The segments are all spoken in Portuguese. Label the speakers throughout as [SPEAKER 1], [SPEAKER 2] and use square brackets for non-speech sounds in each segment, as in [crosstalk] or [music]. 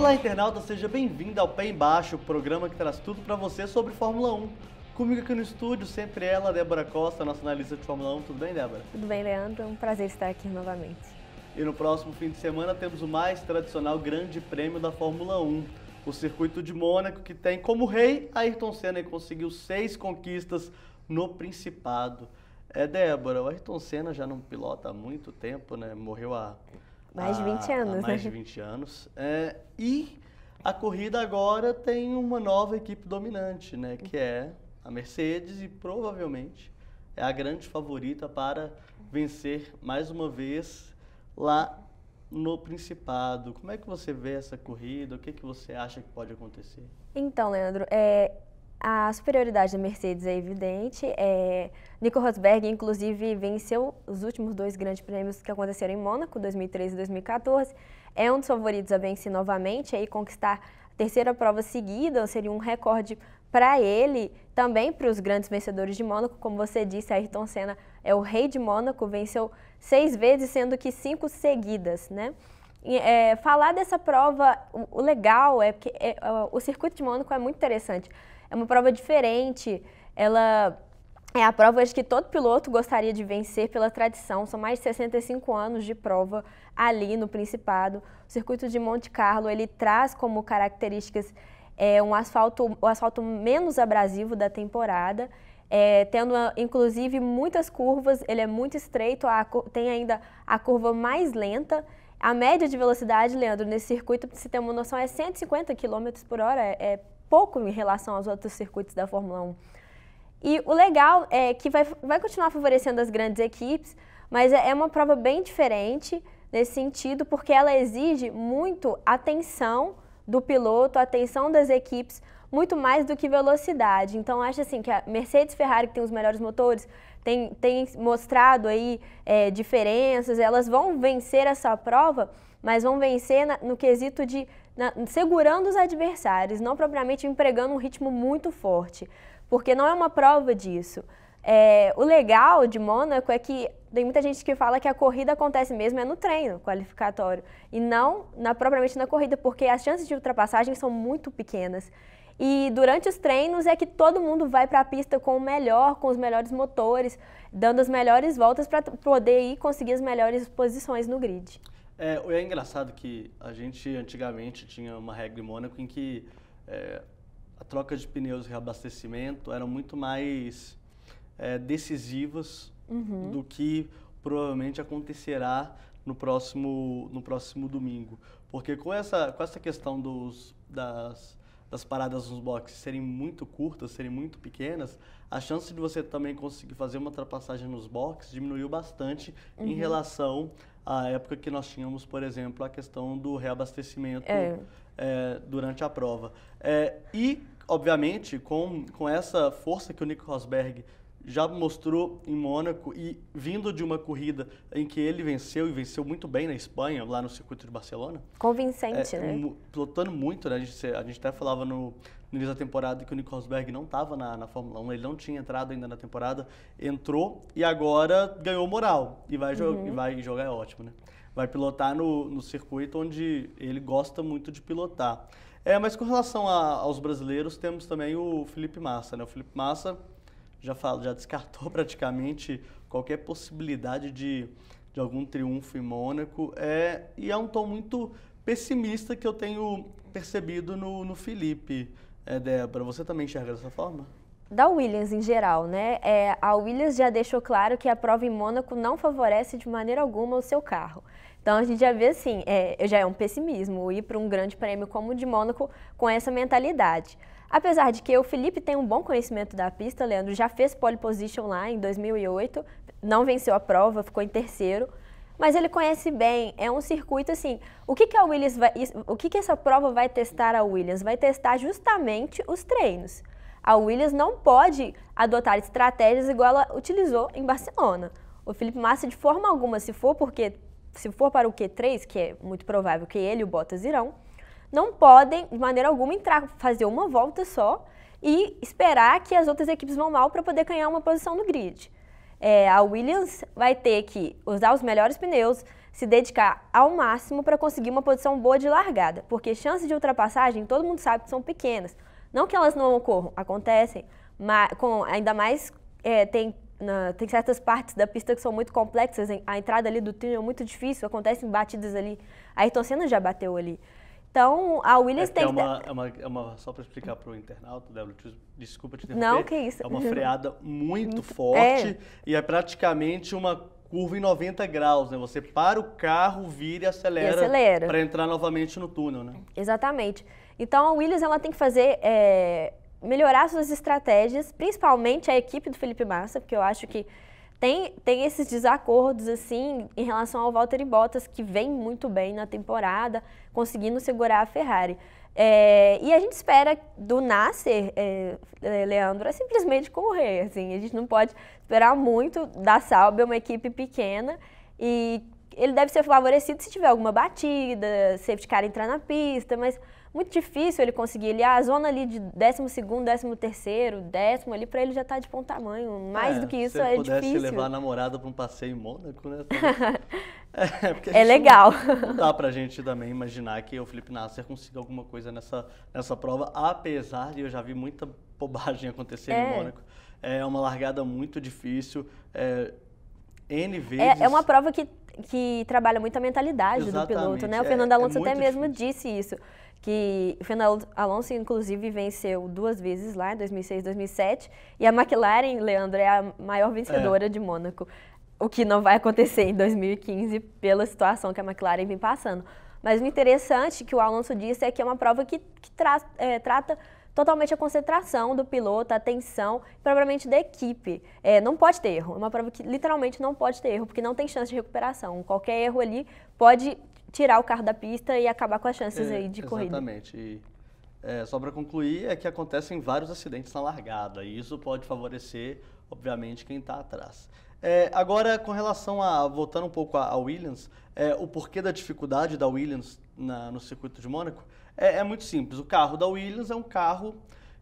[SPEAKER 1] Olá, internauta, seja bem-vindo ao Pé Embaixo, o programa que traz tudo para você sobre Fórmula 1. Comigo aqui no estúdio, sempre ela, Débora Costa, nossa analista de Fórmula 1. Tudo bem, Débora?
[SPEAKER 2] Tudo bem, Leandro. É um prazer estar aqui novamente.
[SPEAKER 1] E no próximo fim de semana temos o mais tradicional Grande Prêmio da Fórmula 1. O circuito de Mônaco, que tem como rei Ayrton Senna, e conseguiu seis conquistas no Principado. É, Débora, o Ayrton Senna já não pilota há muito tempo, né? Morreu há a mais de 20 ah, tá, anos, há né? mais né? de 20 anos. É, e a corrida agora tem uma nova equipe dominante, né? Que é a Mercedes e provavelmente é a grande favorita para vencer mais uma vez lá no Principado. Como é que você vê essa corrida? O que, é que você acha que pode acontecer?
[SPEAKER 2] Então, Leandro, é, a superioridade da Mercedes é evidente. É, Nico Rosberg, inclusive, venceu os últimos dois grandes prêmios que aconteceram em Mônaco, 2013 e 2014. É um dos favoritos a vencer novamente e conquistar a terceira prova seguida, seria um recorde para ele, também para os grandes vencedores de Mônaco. Como você disse, Ayrton Senna é o rei de Mônaco, venceu seis vezes, sendo que cinco seguidas, né? É, falar dessa prova, o, o legal é que é, o circuito de Mônaco é muito interessante. É uma prova diferente, ela é a prova acho que todo piloto gostaria de vencer pela tradição. São mais de 65 anos de prova ali no Principado. O circuito de Monte Carlo ele traz como características é, um asfalto, o asfalto menos abrasivo da temporada, é, tendo inclusive muitas curvas. Ele é muito estreito, a, tem ainda a curva mais lenta. A média de velocidade, Leandro, nesse circuito, para você ter uma noção, é 150 km por hora. É, é pouco em relação aos outros circuitos da Fórmula 1. E o legal é que vai, vai continuar favorecendo as grandes equipes, mas é, é uma prova bem diferente nesse sentido, porque ela exige muito atenção do piloto, atenção das equipes, muito mais do que velocidade. Então, acho assim que a Mercedes Ferrari, que tem os melhores motores, tem, tem mostrado aí é, diferenças, elas vão vencer essa prova, mas vão vencer na, no quesito de na, segurando os adversários, não propriamente empregando um ritmo muito forte, porque não é uma prova disso. É, o legal de Mônaco é que tem muita gente que fala que a corrida acontece mesmo é no treino qualificatório e não na, propriamente na corrida, porque as chances de ultrapassagem são muito pequenas. E durante os treinos é que todo mundo vai para a pista com o melhor, com os melhores motores, dando as melhores voltas para poder ir conseguir as melhores posições no grid.
[SPEAKER 1] É, é engraçado que a gente antigamente tinha uma regra em Mônaco em que é, a troca de pneus e reabastecimento eram muito mais é, decisivas uhum. do que provavelmente acontecerá no próximo, no próximo domingo. Porque com essa, com essa questão dos, das, das paradas nos boxes serem muito curtas, serem muito pequenas, a chance de você também conseguir fazer uma ultrapassagem nos boxes diminuiu bastante uhum. em relação a época que nós tínhamos, por exemplo, a questão do reabastecimento é. É, durante a prova. É, e, obviamente, com, com essa força que o Nico Rosberg já mostrou em Mônaco e vindo de uma corrida em que ele venceu e venceu muito bem na Espanha, lá no circuito de Barcelona. Convincente, é, né? Pilotando muito, né? A gente, a gente até falava no, no início da temporada que o Nico Rosberg não estava na, na, Fórmula 1, ele não tinha entrado ainda na temporada, entrou e agora ganhou moral e vai, uhum. e vai jogar é ótimo, né? Vai pilotar no, no circuito onde ele gosta muito de pilotar. É, mas com relação a, aos brasileiros, temos também o Felipe Massa, né? O Felipe Massa já, falo, já descartou [laughs] praticamente qualquer possibilidade de, de algum triunfo em Mônaco. É, e é um tom muito pessimista que eu tenho percebido no, no Felipe. É, Débora, você também enxerga dessa forma?
[SPEAKER 2] da Williams em geral, né? É, a Williams já deixou claro que a prova em Mônaco não favorece de maneira alguma o seu carro. Então a gente já vê assim, é, já é um pessimismo ir para um grande prêmio como o de Mônaco com essa mentalidade. Apesar de que o Felipe tem um bom conhecimento da pista, Leandro já fez pole position lá em 2008, não venceu a prova, ficou em terceiro, mas ele conhece bem, é um circuito assim. O que, que a Williams vai, o que, que essa prova vai testar a Williams? Vai testar justamente os treinos. A Williams não pode adotar estratégias igual ela utilizou em Barcelona. O Felipe Massa, de forma alguma, se for porque se for para o Q3, que é muito provável que ele e o Bottas irão, não podem, de maneira alguma, entrar, fazer uma volta só e esperar que as outras equipes vão mal para poder ganhar uma posição no grid. É, a Williams vai ter que usar os melhores pneus, se dedicar ao máximo para conseguir uma posição boa de largada, porque chances de ultrapassagem todo mundo sabe que são pequenas. Não que elas não ocorram, acontecem, mas com, ainda mais é, tem, na, tem certas partes da pista que são muito complexas, a entrada ali do túnel é muito difícil, acontecem batidas ali. A Ayrton Senna já bateu ali. Então, a Williams é tem... É
[SPEAKER 1] uma, é uma, é uma só para explicar para o internauta, Débora, desculpa te interromper. Não, que isso. É uma freada muito, é. forte e é praticamente uma curva em 90 graus, né? Você para o carro, vira e acelera, acelera. para entrar novamente no túnel, né?
[SPEAKER 2] Exatamente. Então, a Williams ela tem que fazer é, melhorar suas estratégias, principalmente a equipe do Felipe Massa, porque eu acho que tem, tem esses desacordos assim em relação ao Valtteri Bottas, que vem muito bem na temporada, conseguindo segurar a Ferrari. É, e a gente espera do Nasser, é, é Leandro, é simplesmente correr. Assim, a gente não pode esperar muito da Sauber, uma equipe pequena, e ele deve ser favorecido se tiver alguma batida, safety car entrar na pista, mas muito difícil ele conseguir. Ele, a zona ali de 12, 13, décimo ali, para ele já tá de bom tamanho. Mais é, do que isso é difícil. Se pudesse levar a
[SPEAKER 1] namorada para um passeio em Mônaco, né? [laughs] é, é, é legal. Não, não dá para a gente também imaginar que o Felipe Nasser consiga alguma coisa nessa, nessa prova, apesar de eu já vi muita bobagem acontecer é. em Mônaco. É uma largada muito difícil. É, N vezes. É, é uma prova
[SPEAKER 2] que que trabalha muito a mentalidade Exatamente. do piloto, né? O é, Fernando é Alonso até mesmo disse isso, que o Fernando Alonso, inclusive, venceu duas vezes lá, em 2006 e 2007, e a McLaren, Leandro, é a maior vencedora é. de Mônaco, o que não vai acontecer em 2015 pela situação que a McLaren vem passando. Mas o interessante que o Alonso disse é que é uma prova que, que tra é, trata totalmente a concentração do piloto, a atenção, provavelmente da equipe. É, não pode ter erro. É uma prova que literalmente não pode ter erro, porque não tem chance de recuperação. Qualquer erro ali pode tirar o carro da pista e acabar com as chances é, aí de corrida.
[SPEAKER 1] Exatamente. é, só para concluir, é que acontecem vários acidentes na largada e isso pode favorecer, obviamente, quem está atrás. É, agora, com relação a, voltando um pouco a, Williams, é, o porquê da dificuldade da Williams na, no circuito de Mônaco é, é, muito simples. O carro da Williams é um carro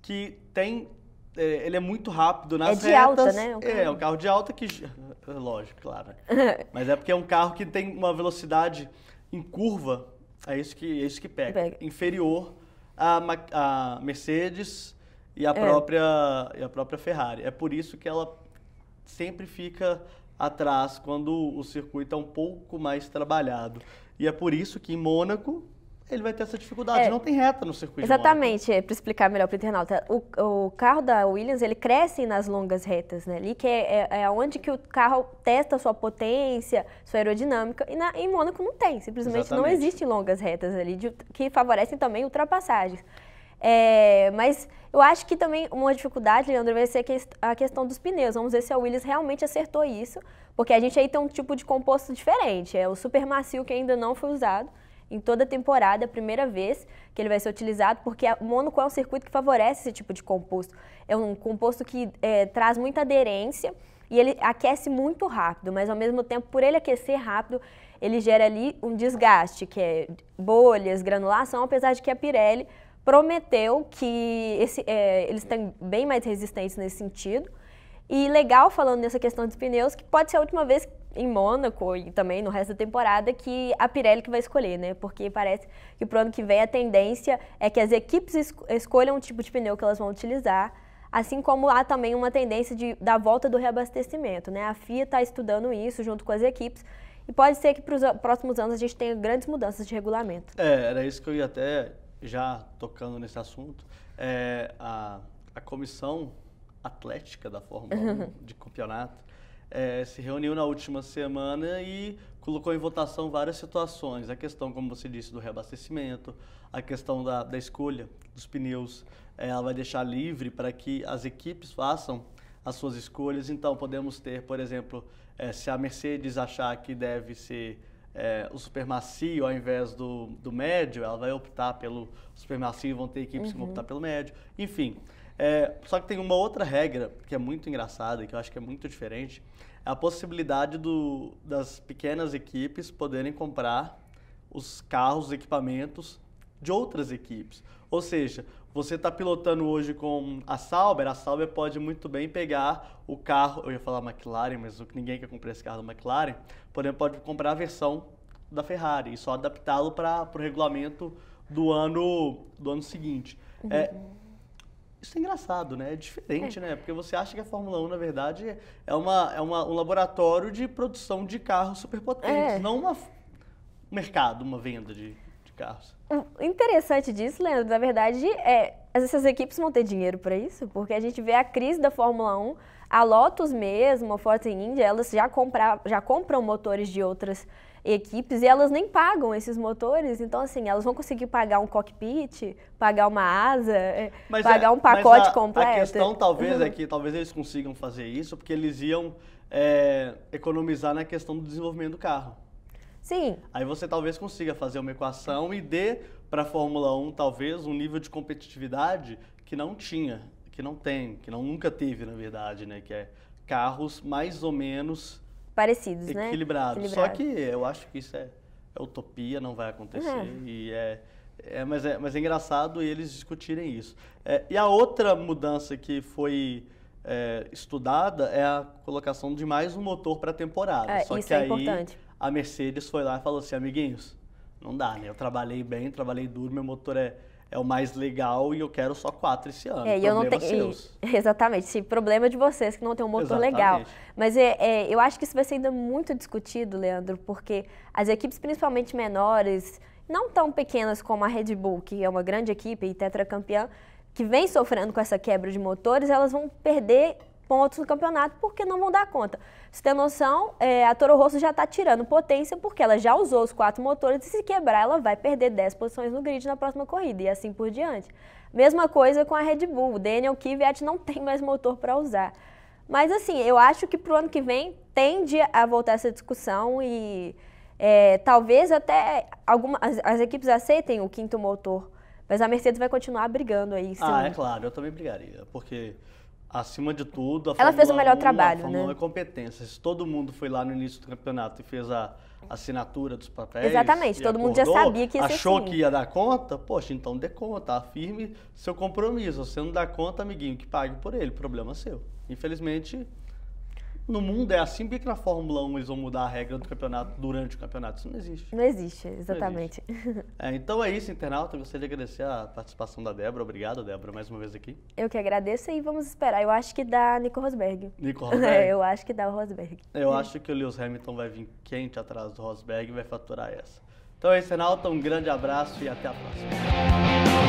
[SPEAKER 1] que tem. É, ele é muito rápido nas é de retas. alta, né? É, é, é, um carro de alta que. [laughs] Lógico, claro. [laughs] Mas é porque é um carro que tem uma velocidade em curva, é isso que, é isso que pega, pega. inferior à, à Mercedes e à, é. própria, e à própria Ferrari. É por isso que ela sempre fica atrás quando o circuito é um pouco mais trabalhado. E é por isso que em Mônaco ele vai ter essa dificuldade, é, não tem reta no circuito. Exatamente,
[SPEAKER 2] é, para explicar melhor para o internauta, o carro da Williams ele cresce nas longas retas, né? Ali que é, é, é onde que o carro testa sua potência, sua aerodinâmica e na, em Mônaco não tem, simplesmente exatamente. não existem longas retas ali de, que favorecem também ultrapassagens. É, mas eu acho que também uma dificuldade, Leandro, vai ser a questão dos pneus. Vamos ver se a Williams realmente acertou isso, porque a gente aí tem um tipo de composto diferente. É o super macio que ainda não foi usado em toda a temporada, é a primeira vez que ele vai ser utilizado, porque o Monaco é um circuito que favorece esse tipo de composto. É um composto que é, traz muita aderência e ele aquece muito rápido, mas ao mesmo tempo, por ele aquecer rápido, ele gera ali um desgaste, que é bolhas, granulação, apesar de que é a Pirelli prometeu que esse, é, eles estão bem mais resistentes nesse sentido. E legal, falando nessa questão dos pneus, que pode ser a última vez em Mônaco e também no resto da temporada que a Pirelli que vai escolher, né? Porque parece que pro ano que vem a tendência é que as equipes es escolham o tipo de pneu que elas vão utilizar, assim como há também uma tendência de, da volta do reabastecimento, né? A FIA está estudando isso junto com as equipes e pode ser que para os próximos anos a gente tenha grandes mudanças de regulamento.
[SPEAKER 1] É, era isso que eu ia até já tocando nesse assunto, é, a, a comissão atlética da Fórmula 1 [laughs] de campeonato é, se reuniu na última semana e colocou em votação várias situações. A questão, como você disse, do reabastecimento, a questão da, da escolha dos pneus. É, ela vai deixar livre para que as equipes façam as suas escolhas. Então, podemos ter, por exemplo, é, se a Mercedes achar que deve ser é, o supermacio ao invés do, do médio, ela vai optar pelo supermacio e vão ter equipes uhum. que vão uhum. optar pelo médio. Enfim, é, só que tem uma outra regra que é muito engraçada e que eu acho que é muito diferente, é a possibilidade do, das pequenas equipes poderem comprar os carros, os equipamentos de outras equipes. Ou seja, você está pilotando hoje com a Sauber, a Sauber pode muito bem pegar o carro, eu ia falar McLaren, mas ninguém quer comprar esse carro da McLaren, porém pode comprar a versão da Ferrari e só adaptá-lo para o regulamento do ano, do ano seguinte. Uhum. É, isso é engraçado, né? É diferente, é. né? Porque você acha que a Fórmula 1, na verdade, é, uma, é uma, um laboratório de produção de carros superpotentes, é. não um mercado, uma venda de, de carros
[SPEAKER 2] o interessante disso, Leandro, na verdade, é essas equipes vão ter dinheiro para isso, porque a gente vê a crise da Fórmula 1, a Lotus mesmo, a Forza India, elas já, compra, já compram motores de outras equipes e elas nem pagam esses motores, então assim, elas vão conseguir pagar um cockpit, pagar uma asa, é,
[SPEAKER 1] mas pagar é, um pacote a, completo. A questão talvez é [laughs] que talvez eles consigam fazer isso porque eles iam é, economizar na questão do desenvolvimento do carro. Sim. Aí você talvez consiga fazer uma equação e dê para a Fórmula 1 talvez um nível de competitividade que não tinha, que não tem, que não nunca teve, na verdade, né, que é carros mais ou menos
[SPEAKER 2] parecidos, equilibrados. né? Equilibrados. Só que
[SPEAKER 1] eu acho que isso é, é utopia, não vai acontecer uhum. e é é, mas, é, mas é engraçado eles discutirem isso. É, e a outra mudança que foi é, estudada é a colocação de mais um motor para a temporada. É, só isso que é aí importante a Mercedes foi lá e falou assim, amiguinhos, não dá, né? Eu trabalhei bem, trabalhei duro, meu motor é, é o mais legal e eu quero só quatro esse ano. É, e eu não tenho.
[SPEAKER 2] [laughs] Exatamente. Sim, problema de vocês que não tem um motor exatamente. legal. Mas é, é, eu acho que isso vai ser ainda muito discutido, Leandro, porque as equipes, principalmente menores, não tão pequenas como a Red Bull, que é uma grande equipe e tetracampeã, que vem sofrendo com essa quebra de motores, elas vão perder pontos no campeonato porque não vão dar conta. Você tem noção, é, a Toro Rosso já está tirando potência porque ela já usou os quatro motores e se quebrar ela vai perder 10 posições no grid na próxima corrida e assim por diante. Mesma coisa com a Red Bull, o Daniel Kvyat não [laughs] tem mais motor para usar. Mas assim, eu acho que para o ano que vem tende a voltar essa discussão e é, talvez até algumas as, as equipes aceitem o quinto motor. Mas a Mercedes vai continuar brigando aí. Ah, é
[SPEAKER 1] claro, eu também brigaria, porque acima de tudo, a ela fez o melhor 1, trabalho, a né? Fórmula né? é competência. Se todo mundo foi lá no início do campeonato e fez a assinatura dos papéis, exatamente, todo acordou, mundo já sabia que ia ser achou assim. que ia dar conta, poxa, então dê conta, afirme seu compromisso. Se você não dá conta, amiguinho, que pague por ele, problema seu. Infelizmente, no mundo é assim, por que, na Fórmula 1 eles vão mudar a regra do campeonato durante o campeonato? Isso não existe. Não existe,
[SPEAKER 2] exatamente. Não existe.
[SPEAKER 1] É, então é isso, internauta. Eu gostaria de agradecer a participação da Débora. Obrigado, Débora, mais uma vez aqui.
[SPEAKER 2] Eu que agradeço e vamos esperar. Eu acho que dá Nico Rosberg. Nico [laughs] Rosberg? É, eu acho que dá o Rosberg.
[SPEAKER 1] Eu acho que o Lewis Hamilton vai vir quente atrás do Rosberg e vai faturar essa. Então é isso, internauta. Um grande abraço e até a próxima.